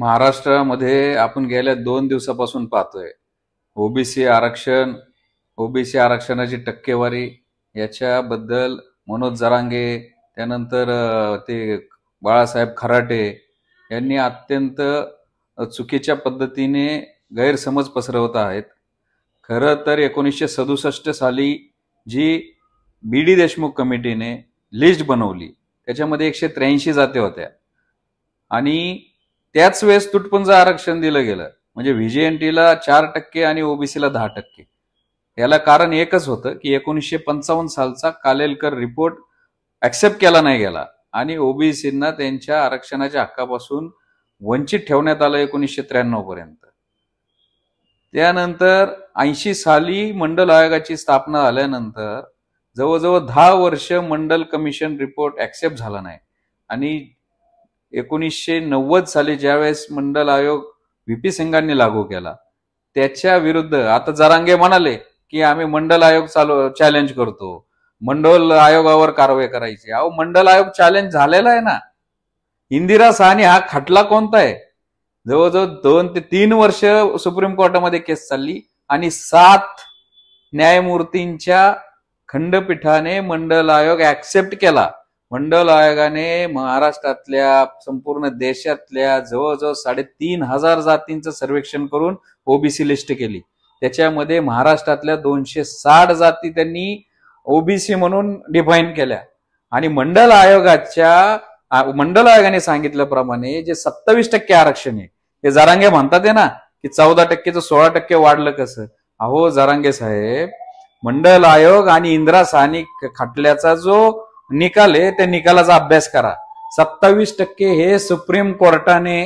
महाराष्ट्रामध्ये आपण गेल्या दोन दिवसापासून पाहतोय ओबीसी आरक्षण ओबीसी आरक्षणाची टक्केवारी याच्याबद्दल मनोज जरांगे त्यानंतर ते बाळासाहेब खराटे यांनी अत्यंत चुकीच्या पद्धतीने गैरसमज पसरवत आहेत खरं तर एकोणीसशे सदुसष्ट साली जी बी डी देशमुख कमिटीने लिस्ट बनवली त्याच्यामध्ये एकशे त्र्याऐंशी जाती होत्या आणि त्याच वेळेस तुटपुंज आरक्षण दिलं गेलं म्हणजे व्हीजीएनटीला चार टक्के आणि ओबीसीला दहा टक्के याला कारण एकच होतं की एकोणीसशे पंचावन्न सालचा कालेलकर रिपोर्ट ऍक्सेप्ट केला नाही गेला आणि ओबीसींना त्यांच्या आरक्षणाच्या हक्कापासून वंचित ठेवण्यात आलं एकोणीसशे त्र्याण्णव पर्यंत त्यानंतर ऐंशी साली मंडल आयोगाची स्थापना झाल्यानंतर जवळजवळ दहा वर्ष मंडल कमिशन रिपोर्ट ऍक्सेप्ट झाला नाही आणि एकोणीसशे नव्वद साली ज्यावेळेस मंडल आयोग व्ही पी सिंगांनी लागू केला त्याच्या विरुद्ध आता जरांगे म्हणाले की आम्ही मंडल आयोग चालू चॅलेंज करतो मंडल आयोगावर कारवाई करायची अहो मंडल आयोग चॅलेंज झालेला आहे ना इंदिरा सहानी हा खटला कोणता आहे जवळजवळ दोन ते तीन वर्ष सुप्रीम कोर्टामध्ये केस चालली आणि सात न्यायमूर्तींच्या खंडपीठाने मंडल आयोग ऍक्सेप्ट केला मंडल आयोगाने महाराष्ट्रातल्या संपूर्ण देशातल्या जवळजवळ साडेतीन हजार जातींचं सर्वेक्षण करून ओबीसी लिस्ट केली त्याच्यामध्ये महाराष्ट्रातल्या दोनशे साठ जाती त्यांनी ओबीसी म्हणून डिफाईन केल्या आणि मंडल आयोगाच्या मंडल आयोगाने सांगितल्याप्रमाणे जे सत्तावीस टक्के आरक्षण आहे ते जारांगे म्हणतात आहे ना की चौदा टक्केचं सोळा टक्के वाढलं कसं अहो जारांगे साहेब मंडल आयोग आणि इंदिरा साहनी खटल्याचा जो निकाल आहे त्या निकालाचा अभ्यास करा सत्तावीस टक्के हे सुप्रीम कोर्टाने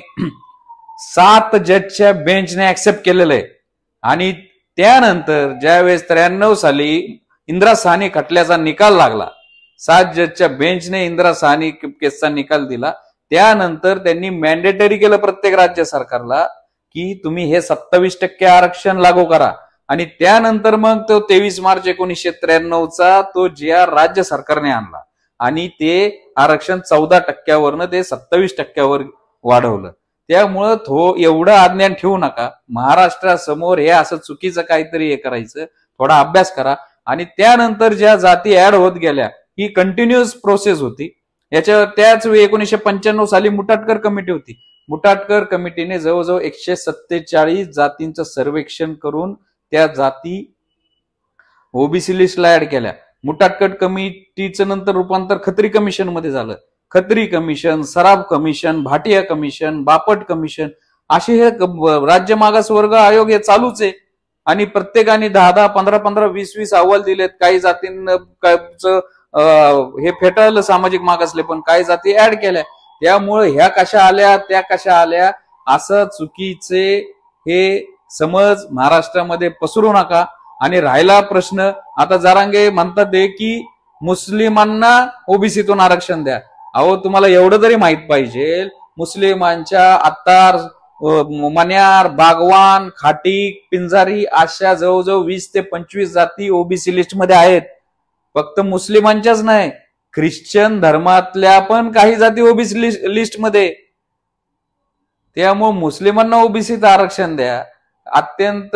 सात जजच्या बेंचने ऍक्सेप्ट केलेलं आहे आणि त्यानंतर ज्यावेळेस त्र्याण्णव साली इंदिरा साहनी खटल्याचा निकाल लागला सात जजच्या बेंचने इंदिरा साहनी केसचा निकाल दिला त्यानंतर त्यांनी मॅन्डेटरी केलं प्रत्येक राज्य सरकारला की तुम्ही हे सत्तावीस टक्के आरक्षण लागू करा आणि त्यानंतर मग तो तेवीस मार्च एकोणीसशे त्र्याण्णवचा तो जे आर राज्य सरकारने आणला आणि ते आरक्षण चौदा टक्क्यावरनं ते सत्तावीस टक्क्यावर वाढवलं त्यामुळं थो एवढं अज्ञान ठेवू नका महाराष्ट्रासमोर हे असं चुकीचं काहीतरी हे करायचं थोडा अभ्यास करा आणि त्यानंतर ज्या जाती ऍड होत गेल्या ही कंटिन्युअस प्रोसेस होती याच्या त्याच वेळी एकोणीशे पंच्याण्णव साली मुटाटकर कमिटी होती मुटाटकर कमिटीने जवळजवळ एकशे सत्तेचाळीस जातींचं सर्वेक्षण करून त्या जाती ओबीसी लिस्टला ऍड केल्या मुटाटकट कमिटीचं नंतर रूपांतर खत्री कमिशन मध्ये झालं Khatri commission Sarab commission Bhatia commission Bapat commission असे हे राज्य मागास वर्ग आयोग हे चालूच आहे आणि प्रत्येकाने दहा दहा पंधरा पंधरा वीस वीस अहवाल दिलेत काही जातींच हे फेटाळलं सामाजिक मागासले पण काही जाती ऍड केल्या त्यामुळे ह्या कशा आल्या त्या कशा आल्या असं चुकीचे हे समज महाराष्ट्रामध्ये पसरू नका आणि राहिला प्रश्न आता जारांगे म्हणतात की मुस्लिमांना ओबीसीतून आरक्षण द्या अहो तुम्हाला एवढं तरी माहित पाहिजे मुस्लिमांच्या आत्तार मन्यार बागवान खाटी पिंजारी अशा जवळजवळ वीस ते पंचवीस जाती ओबीसी लिस्ट मध्ये आहेत फक्त मुस्लिमांच्याच नाही ख्रिश्चन धर्मातल्या पण काही जाती ओबीसी लिस्ट मध्ये त्यामुळे मुस्लिमांना ओबीसीत आरक्षण द्या अत्यंत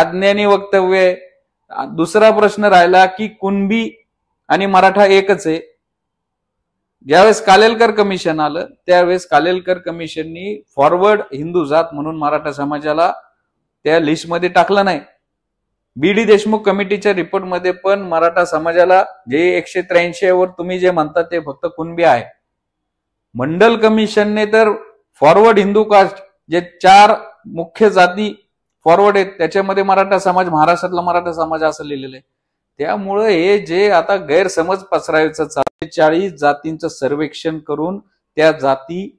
अज्ञानी वक्तव्य दुसरा प्रश्न राहिला की कुणबी आणि मराठा एकच आहे ज्यावेळेस कालेलकर कमिशन आलं त्यावेळेस कालेलकर कमिशननी फॉरवर्ड हिंदू जात म्हणून मराठा समाजाला त्या लिस्टमध्ये टाकलं नाही बी डी देशमुख कमिटीच्या रिपोर्टमध्ये पण मराठा समाजाला जे एकशे त्र्याऐंशी वर तुम्ही जे म्हणता ते फक्त कुणबी आहे मंडल कमिशनने तर फॉरवर्ड हिंदू कास्ट जे चार मुख्य जाती फॉरवर्ड आहेत त्याच्यामध्ये मराठा समाज महाराष्ट्रातला मराठा समाज असं लिहिलेलं आहे त्यामुळं हे जे आता गैरसमज पसरायचं चाळीस जातींचं सर्वेक्षण करून त्या जाती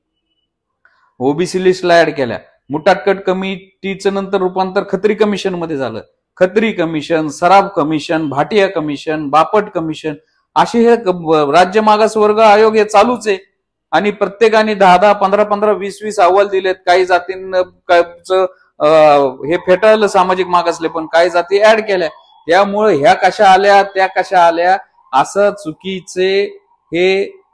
ओबीसी लिस्टला ऍड केल्या मुटाटकट कमिटीचं नंतर रूपांतर खत्री कमिशन मध्ये झालं Khatri commission Sarab commission Bhatia commission Bapat commission असे हे राज्य मागास वर्ग आयोग हे चालूच आहे आणि प्रत्येकाने दहा दहा पंधरा पंधरा वीस वीस अहवाल दिलेत काही जातींचं हे फेटाळलं सामाजिक मागासले पण काय जाती ऍड केल्या त्यामुळे ह्या कशा आल्या त्या कशा आल्या असं चुकीचे हे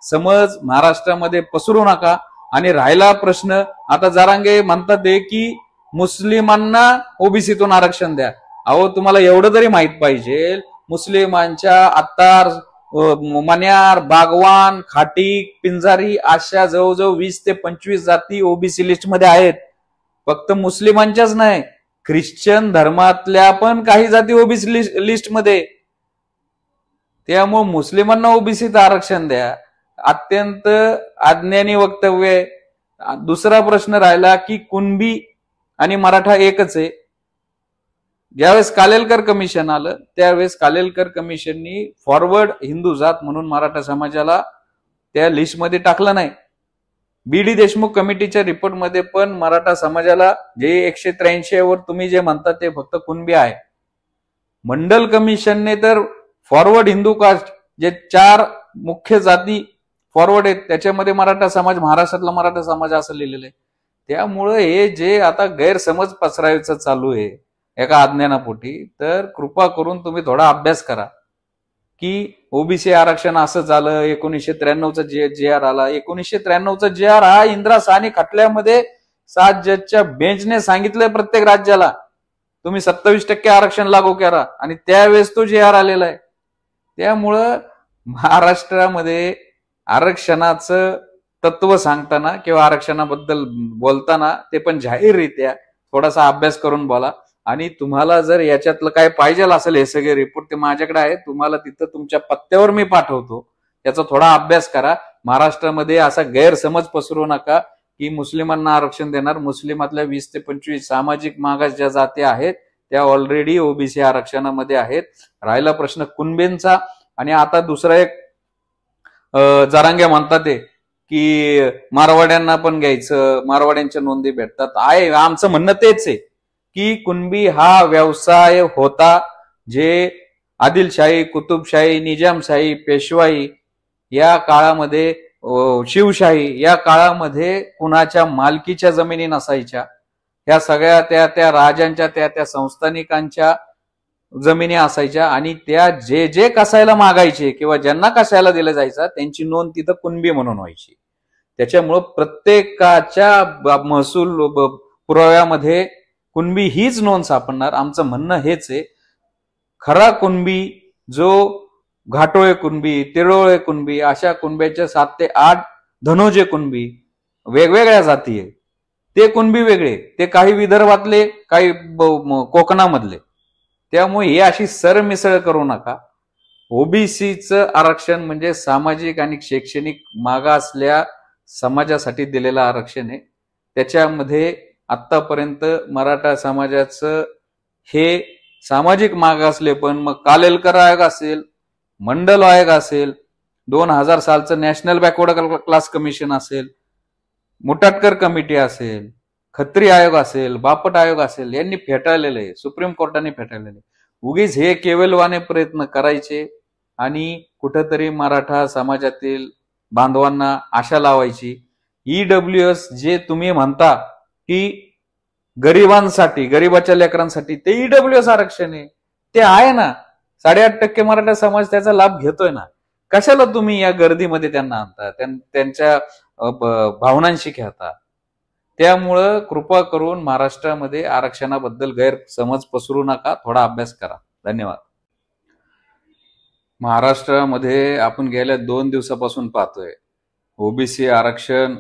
समज महाराष्ट्रामध्ये पसरू नका आणि राहिला प्रश्न आता जारांगे म्हणतात की मुस्लिमांना ओबीसीतून आरक्षण द्या अहो तुम्हाला एवढं तरी माहित पाहिजे मुस्लिमांच्या आत्तार मन्यार बागवान खाटीक पिंजारी अशा जवळजवळ वीस ते पंचवीस जाती ओबीसी लिस्ट मध्ये आहेत फक्त मुस्लिमांच्याच नाही ख्रिश्चन धर्मातल्या पण काही जाती ओबीसी लिस्ट लिस्टमध्ये त्यामुळे मुस्लिमांना ओबीसीत आरक्षण द्या अत्यंत अज्ञानी वक्तव्य आहे दुसरा प्रश्न राहिला की कुणबी आणि मराठा एकच आहे ज्यावेळेस कालेलकर कमिशन आलं त्यावेळेस कालेलकर कमिशननी फॉरवर्ड हिंदू जात म्हणून मराठा समाजाला त्या लिस्टमध्ये टाकलं नाही बी डी देशमुख कमिटीच्या रिपोर्टमध्ये पण मराठा समाजाला जे एकशे त्र्याऐंशी वर तुम्ही जे म्हणता ते फक्त कुणबी आहे मंडल कमिशनने तर फॉरवर्ड हिंदू कास्ट जे चार मुख्य जाती फॉरवर्ड आहेत त्याच्यामध्ये मराठा समाज महाराष्ट्रातला मराठा समाज असं लिहिलेलं आहे त्यामुळं हे जे आता गैरसमज पसरायचं चालू आहे एका अज्ञानापोटी तर कृपा करून तुम्ही थोडा अभ्यास करा की ओबीसी आरक्षण असं झालं एकोणीसशे त्र्याण्णवचा जे जे आर आला एकोणीसशे त्र्याण्णवचा जे आर हा इंदिरा सानी खटल्यामध्ये सात जजच्या बेंचने सांगितलंय प्रत्येक राज्याला तुम्ही सत्तावीस टक्के आरक्षण लागू करा आणि त्यावेळेस तो जे आर आलेला आहे त्यामुळं महाराष्ट्रामध्ये आरक्षणाचं तत्व सांगताना किंवा आरक्षणाबद्दल बोलताना ते पण जाहीररित्या थोडासा अभ्यास करून बोला आणि तुम्हाला जर याच्यातलं काय पाहिजे असेल हे सगळे रिपोर्ट ते माझ्याकडे आहे तुम्हाला तिथं तुमच्या पत्त्यावर मी पाठवतो त्याचा थोडा अभ्यास करा महाराष्ट्रामध्ये असा गैरसमज पसरू नका की मुस्लिमांना आरक्षण देणार मुस्लिमातल्या वीस ते पंचवीस सामाजिक मागास ज्या जाती आहेत त्या ऑलरेडी ओबीसी आरक्षणामध्ये आहेत राहिला प्रश्न कुणबेंचा आणि आता दुसरा एक जरांगे म्हणतात ते की मारवाड्यांना पण घ्यायचं मारवाड्यांच्या नोंदी भेटतात आहे आमचं म्हणणं तेच आहे की कुणबी हा व्यवसाय होता जे आदिलशाही कुतुबशाही निजामशाही पेशवाई या काळामध्ये शिवशाही या काळामध्ये कुणाच्या मालकीच्या जमिनी नसायच्या ह्या सगळ्या त्या त्या राजांच्या त्या त्या संस्थानिकांच्या जमिनी असायच्या आणि त्या जे जे कसायला मागायचे किंवा ज्यांना कसायला दिलं जायचं त्यांची नोंद तिथं कुणबी म्हणून व्हायची त्याच्यामुळं प्रत्येकाच्या महसूल पुराव्यामध्ये कुणबी हीच नोंद सापडणार आमचं म्हणणं हेच आहे खरा कुणबी जो घाटोळे कुणबी तिरोळे कुणबी अशा कुणब्याच्या सात ते आठ धनोजे कुणबी वेगवेगळ्या जाती आहे ते कुणबी वेगळे ते काही विदर्भातले काही कोकणामधले त्यामुळे हे अशी सरमिसळ करू नका ओबीसीचं आरक्षण म्हणजे सामाजिक आणि शैक्षणिक मागासल्या समाजासाठी दिलेलं आरक्षण आहे त्याच्यामध्ये आतापर्यंत मराठा समाजाचं हे सामाजिक मागासले पण मग कालेलकर आयोग असेल मंडल आयोग असेल दोन हजार सालचं नॅशनल बॅकवर्ड क्लास कमिशन असेल मुटाटकर कमिटी असेल खत्री आयोग असेल बापट आयोग असेल यांनी फेटाळलेलं आहे सुप्रीम कोर्टाने फेटाळलेलं आहे उगीच हे केवलवाने प्रयत्न करायचे आणि कुठंतरी मराठा समाजातील बांधवांना आशा लावायची ईडब्ल्यू e एस जे तुम्ही म्हणता की गरिबांसाठी गरिबाच्या लेकरांसाठी ते ईडब्ल्यू e एस आरक्षण आहे ते आहे ना साडेआठ टक्के मराठा समाज त्याचा लाभ घेतोय ना कशाला तुम्ही या गर्दीमध्ये त्यांना आणता त्यांच्या भावनांशी खेळता त्यामुळं कृपा करून महाराष्ट्रामध्ये आरक्षणाबद्दल गैरसमज पसरू नका थोडा अभ्यास करा धन्यवाद महाराष्ट्रामध्ये आपण गेल्या दोन दिवसापासून पाहतोय ओबीसी आरक्षण